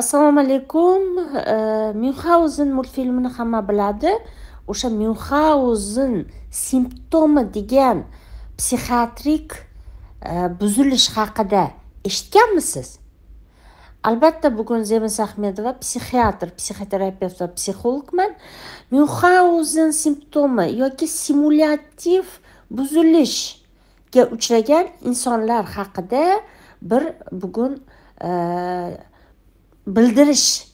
assalomu alaykum e, myunxauzen multfilmini hamma biladi o'sha myunxauzen simptomi degan psixiatrik e, buzilish haqida eshitganmisiz albatta bugun zemis ahmedova psixiatr psixoterapevt va psixologman myunxauzen simptomi yoki simulyativ buzilishga uchragan insonlar haqida bir bugun e, bildirish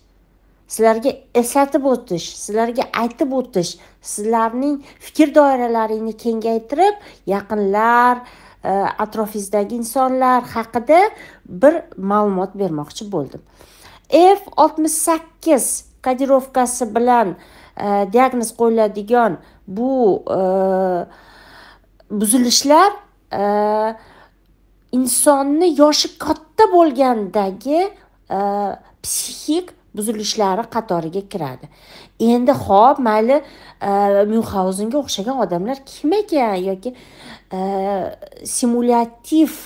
sizlarga eslatib o'tish sizlarga aytib o'tish sizlarning fikr doiralaringni kengaytirib yaqinlar e, atrofingizdagi insonlar haqida bir ma'lumot bermoqchi bo'ldim f oltmish sakkiz kodirovkasi bilan e, diagnoz qo'yiladigan bu e, buzilishlar insonni yoshi katta bo'lgandagi psixik buzilishlari qatoriga kiradi endi ho'p mayli e, myunxauzenga o'xshagan odamlar kim ekan yoki e, simulyativ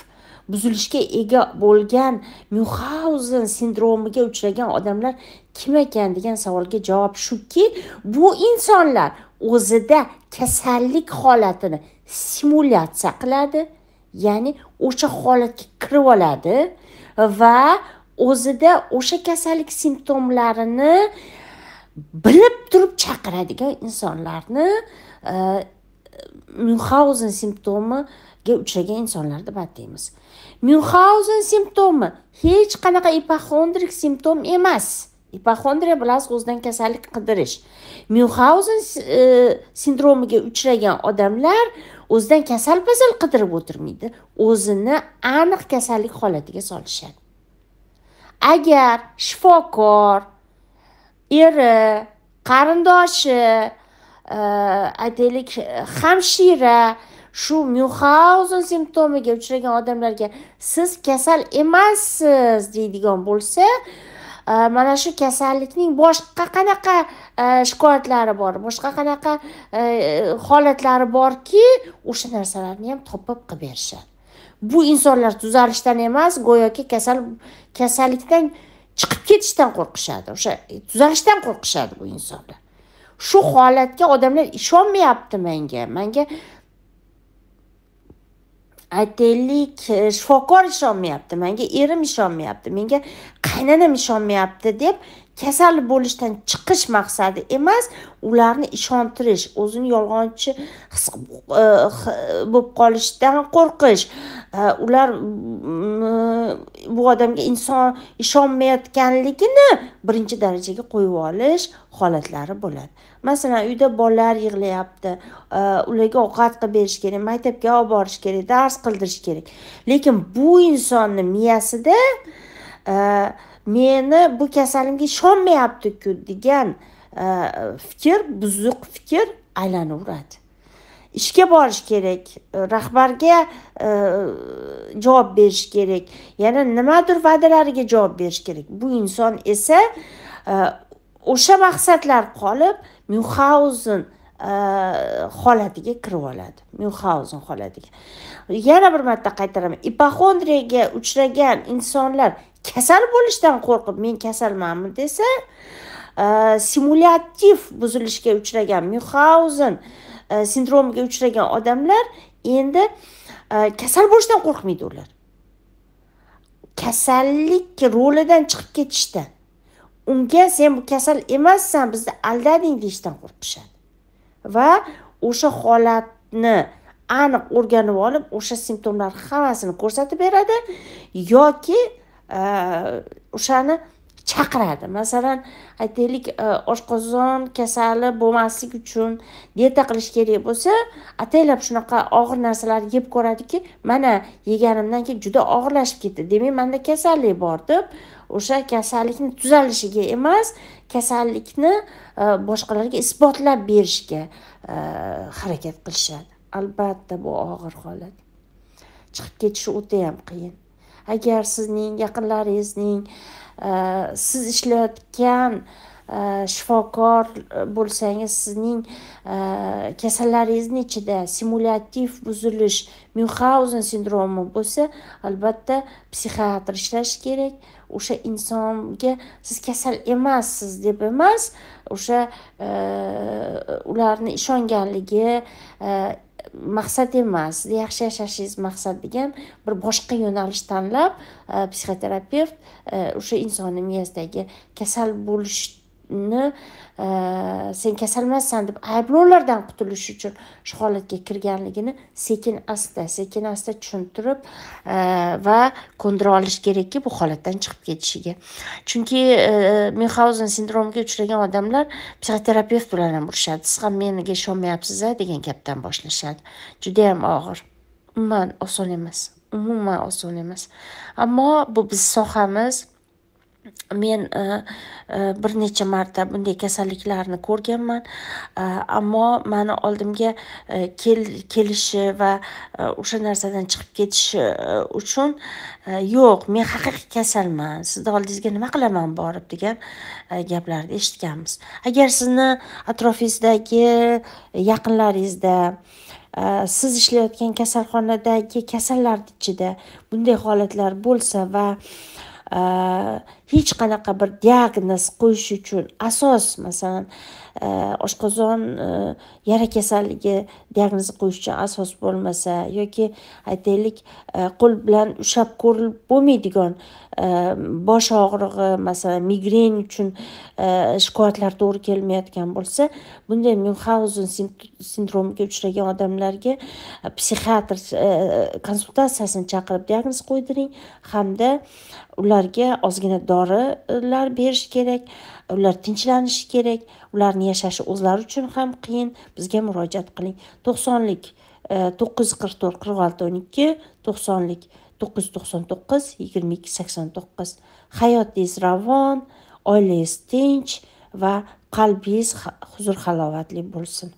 buzilishga ega bo'lgan myunxauzen sindromiga uchragan odamlar kim ekan degan savolga javob shuki bu insonlar o'zida kasallik holatini simulyatsiya qiladi ya'ni o'sha holatga kirib oladi va o'zida o'sha kasallik simptomlarini bilib turib chaqiradigan insonlarni e, myunxauzen simptomiga uchragan insonlar deb ataymiz myunxauzen simptomi hech qanaqa ipoxondrik simptom emas ipoxondriya bilasiz o'zidan kasallik qidirish myunxauzen e, sindromiga uchragan odamlar o'zidan kasal pasal qidirib o'tirmaydi o'zini aniq kasallik holatiga solishadi agar shifokor eri qarindoshi e, aytaylik hamshira shu myuhauzen simptomiga uchragan odamlarga siz kasal emassiz deydigan bo'lsa e, mana shu kasallikning boshqa qanaqa e, shikoyatlari bor boshqa qanaqa holatlari borki o'sha narsalarni ham topib qilib berishadi bu insonlar tuzalishdan emas go'yoki kasal kasallikdan chiqib ketishdan qo'rqishadi o'sha e, tuzalishdan qo'rqishadi bu insonlar shu holatga odamlar ishonmayapti menga manga aytaylik e, shifokor ishonmayapti manga erim ishonmayapti menga qaynonam ishonmayapti deb kasal bo'lishdan chiqish maqsadi emas ularni ishontirish o'zini yolg'onchi his e, bo'lib qolishdan qo'rqish ular bu odamga inson ishonmayotganligini birinchi darajaga qo'yib olish holatlari bo'ladi masalan uyda bolalar yig'layapti e, ularga ovqat qilib berish kerak maktabga olib borish kerak dars qildirish kerak lekin bu insonni miyasida e, meni bu kasalimga ishonmayaptiku degan e, fikr buzuq fikr aylanaveradi ishga borish kerak e, rahbarga e, javob berish kerak yana nimadir va'dalariga javob berish kerak bu inson esa e, o'sha maqsadlar qolib myunxauzen holatiga kirib oladi myunxauzen holatiga yana bir marta qaytaraman ipoxondriyaga uchragan insonlar kasal bo'lishdan qo'rqib men kasalmanmi desa simulyativ buzilishga uchragan myunxauzen uh, E, sindromiga uchragan odamlar endi e, kasal bo'lishdan qo'rqmaydi ular kasallik rolidan chiqib ketishdan unga sen bu kasal emassan bizni aldading deyishdan qo'rqishadi va o'sha holatni aniq o'rganib olib o'sha simptomlar hammasini ko'rsatib beradi yoki e, o'shani uh, chaqiradi masalan aytaylik e, oshqozon kasali bo'lmaslik uchun dieta qilish kerak bo'lsa ataylab shunaqa og'ir narsalar yeb ko'radiki mana yeganimdan keyin juda og'irlashib ketdi demak manda kasallik bor deb o'sha kasallikni tuzalishiga emas kasallikni e, boshqalarga isbotlab berishga e, harakat qilishadi albatta bu og'ir holat chiqib ketishi o'ta ham qiyin agar sizning yaqinlaringizning siz ishlayotgan e, shifokor e, bo'lsangiz sizning e, kasallaringizni ichida simulyativ buzilish myuhauzen sindromi bo'lsa albatta psixiatr ishlash kerak o'sha insonga siz kasal emassiz deb emas o'sha ularni ishonganligi maqsad emas yaxshi yashashingiz maqsad degan bir boshqa yo'nalish tanlab e, psixoterapevt e, o'sha insonni miyasidagi kasal bo'lish ni e, sen kasalmassan deb ayblovlardan qutulish uchun shu holatga kirganligini sekin asta sekin asta tushuntirib e, va ko'ndira olish kerakki bu holatdan chiqib ketishiga chunki e, minxauzen sindromiga uchragan odamlar psixoterapevt bilan ham urishadi siz ham menga ishonmayapsiz a degan gapdan boshlashadi judayam og'ir umuman oson emas umuman oson emas ammo bu bizni sohamiz men e, e, bir necha marta bunday kasalliklarni ko'rganman e, ammo mani oldimga kelishi va o'sha narsadan chiqib ketishi uchun yo'q men haqiqiy kasalman sizni oldingizga nima qilaman borib degan gaplarni eshitganmiz agar sizni atrofingizdagi yaqinlaringizda siz ishlayotgan kasalxonadagi kasallar ichida bunday holatlar bo'lsa va hech qanaqa bir diagnoz qo'yish uchun asos masalan oshqozon e, yara kasalligi diagnozi qo'yish uchun asos bo'lmasa yoki aytaylik e, qo'l bilan ushlab ko'rilib bo'lmaydigan e, bosh og'rig'i masalan migren uchun shikoyatlar to'g'ri kelmayotgan bo'lsa bunday myunxauzen sindromiga uchragan odamlarga psixiatr konsultatsiyasini chaqirib diagnoz qo'ydiring hamda ularga ozgina dorilar berish kerak ular tinchlanishi kerak ularni yashashi o'zlari uchun ham qiyin bizga murojaat qiling to'qsonlik e, to'qqiz yuz qirq to'rt qirq olti o'n ikki to'qsonlik to'qqiz yuz to'qson to'qqiz yigirma ikki sakson to'qqiz hayotingiz ravon oilangiz tinch va qalbingiz huzur halovatli bo'lsin